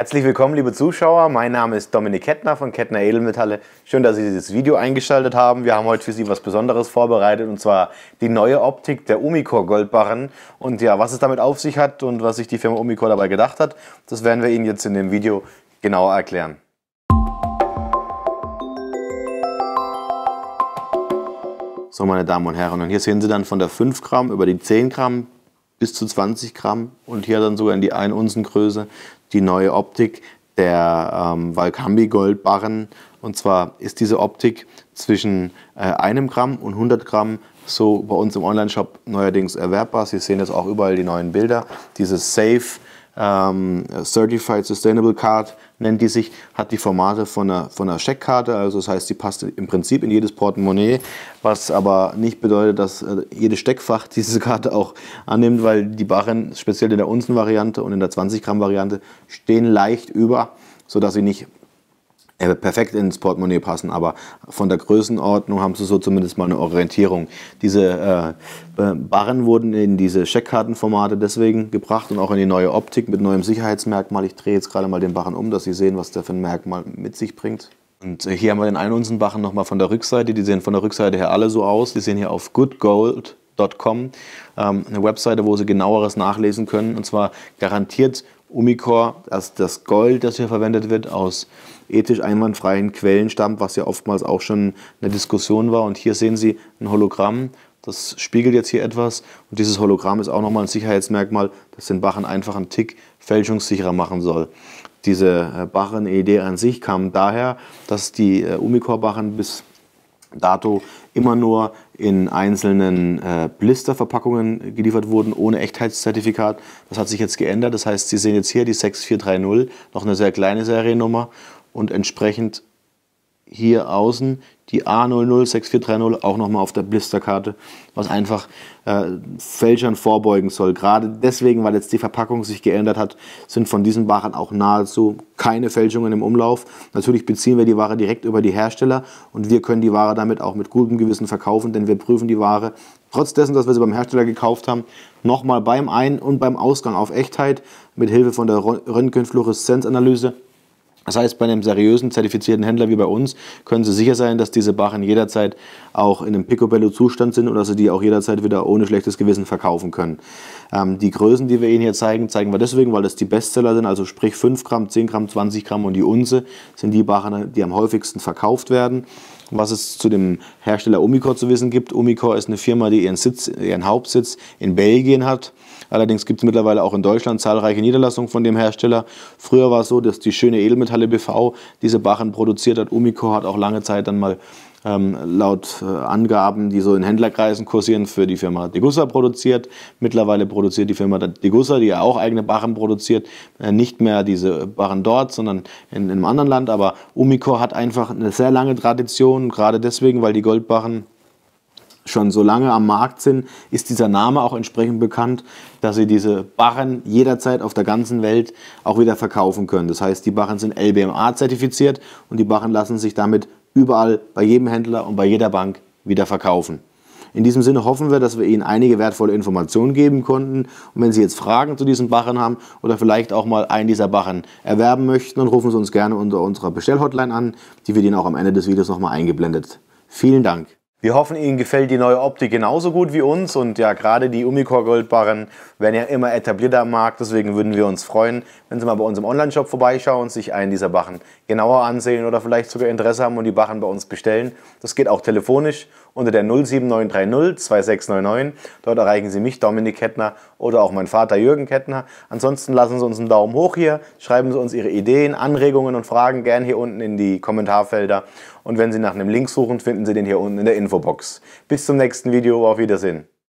Herzlich willkommen, liebe Zuschauer. Mein Name ist Dominik Kettner von Kettner Edelmetalle. Schön, dass Sie dieses Video eingeschaltet haben. Wir haben heute für Sie was Besonderes vorbereitet und zwar die neue Optik der Umicore Goldbarren. Und ja, was es damit auf sich hat und was sich die Firma Umicore dabei gedacht hat, das werden wir Ihnen jetzt in dem Video genauer erklären. So, meine Damen und Herren, und hier sehen Sie dann von der 5 Gramm über die 10 Gramm bis zu 20 Gramm und hier dann sogar in die 1 Unzen Größe die neue Optik der ähm, Valcambi Goldbarren. Und zwar ist diese Optik zwischen äh, einem Gramm und 100 Gramm so bei uns im Onlineshop neuerdings erwerbbar. Sie sehen jetzt auch überall die neuen Bilder. Dieses Safe ähm, Certified Sustainable Card nennt die sich, hat die Formate von einer, von einer Scheckkarte, also das heißt, die passt im Prinzip in jedes Portemonnaie, was aber nicht bedeutet, dass äh, jedes Steckfach diese Karte auch annimmt, weil die Barren speziell in der Unzen-Variante und in der 20-Gramm-Variante stehen leicht über, sodass sie nicht perfekt ins Portemonnaie passen, aber von der Größenordnung haben sie so zumindest mal eine Orientierung. Diese äh, Barren wurden in diese Scheckkartenformate deswegen gebracht und auch in die neue Optik mit neuem Sicherheitsmerkmal. Ich drehe jetzt gerade mal den Barren um, dass Sie sehen, was der für ein Merkmal mit sich bringt. Und äh, hier haben wir den Einunzenbachen nochmal von der Rückseite. Die sehen von der Rückseite her alle so aus. Die sehen hier auf goodgold.com, ähm, eine Webseite, wo Sie genaueres nachlesen können. Und zwar garantiert Umicore, dass das Gold, das hier verwendet wird, aus ethisch einwandfreien Quellen stammt, was ja oftmals auch schon eine Diskussion war. Und hier sehen Sie ein Hologramm, das spiegelt jetzt hier etwas. Und dieses Hologramm ist auch nochmal ein Sicherheitsmerkmal, das den Barren einfach einen Tick fälschungssicherer machen soll. Diese äh, Barren-Idee an sich kam daher, dass die äh, Umicore-Barren bis dato immer nur in einzelnen äh, Blisterverpackungen geliefert wurden, ohne Echtheitszertifikat. Das hat sich jetzt geändert. Das heißt, Sie sehen jetzt hier die 6430, noch eine sehr kleine Seriennummer und entsprechend hier außen die A006430 auch nochmal auf der Blisterkarte, was einfach äh, Fälschern vorbeugen soll. Gerade deswegen, weil jetzt die Verpackung sich geändert hat, sind von diesen Waren auch nahezu keine Fälschungen im Umlauf. Natürlich beziehen wir die Ware direkt über die Hersteller und wir können die Ware damit auch mit gutem Gewissen verkaufen, denn wir prüfen die Ware trotz dessen, dass wir sie beim Hersteller gekauft haben, nochmal beim Ein- und beim Ausgang auf Echtheit mit Hilfe von der Röntgenfluoreszenzanalyse das heißt, bei einem seriösen, zertifizierten Händler wie bei uns können Sie sicher sein, dass diese Barren jederzeit auch in einem Picobello-Zustand sind und dass Sie die auch jederzeit wieder ohne schlechtes Gewissen verkaufen können. Ähm, die Größen, die wir Ihnen hier zeigen, zeigen wir deswegen, weil das die Bestseller sind, also sprich 5 Gramm, 10 Gramm, 20 Gramm und die Unze sind die Barren, die am häufigsten verkauft werden was es zu dem Hersteller Omicor zu wissen gibt. Omicor ist eine Firma, die ihren, Sitz, ihren Hauptsitz in Belgien hat. Allerdings gibt es mittlerweile auch in Deutschland zahlreiche Niederlassungen von dem Hersteller. Früher war es so, dass die schöne Edelmetalle BV diese Barren produziert hat. Omicor hat auch lange Zeit dann mal ähm, laut äh, Angaben, die so in Händlerkreisen kursieren, für die Firma Degussa produziert. Mittlerweile produziert die Firma Degussa, die ja auch eigene Barren produziert, äh, nicht mehr diese Barren dort, sondern in, in einem anderen Land. Aber Umicore hat einfach eine sehr lange Tradition, gerade deswegen, weil die Goldbarren schon so lange am Markt sind, ist dieser Name auch entsprechend bekannt, dass sie diese Barren jederzeit auf der ganzen Welt auch wieder verkaufen können. Das heißt, die Barren sind LBMA zertifiziert und die Barren lassen sich damit überall bei jedem Händler und bei jeder Bank wieder verkaufen. In diesem Sinne hoffen wir, dass wir Ihnen einige wertvolle Informationen geben konnten. Und wenn Sie jetzt Fragen zu diesen Bachern haben oder vielleicht auch mal einen dieser Bachern erwerben möchten, dann rufen Sie uns gerne unter unserer Bestellhotline an. Die wird Ihnen auch am Ende des Videos nochmal eingeblendet. Vielen Dank. Wir hoffen, Ihnen gefällt die neue Optik genauso gut wie uns und ja, gerade die Umicore Goldbarren werden ja immer etablierter am Markt, deswegen würden wir uns freuen, wenn Sie mal bei uns im Onlineshop vorbeischauen, sich einen dieser Barren genauer ansehen oder vielleicht sogar Interesse haben und die Barren bei uns bestellen. Das geht auch telefonisch unter der 07930 2699. Dort erreichen Sie mich, Dominik Kettner, oder auch mein Vater Jürgen Kettner. Ansonsten lassen Sie uns einen Daumen hoch hier, schreiben Sie uns Ihre Ideen, Anregungen und Fragen gern hier unten in die Kommentarfelder. Und wenn Sie nach einem Link suchen, finden Sie den hier unten in der Infobox. Bis zum nächsten Video, auf Wiedersehen.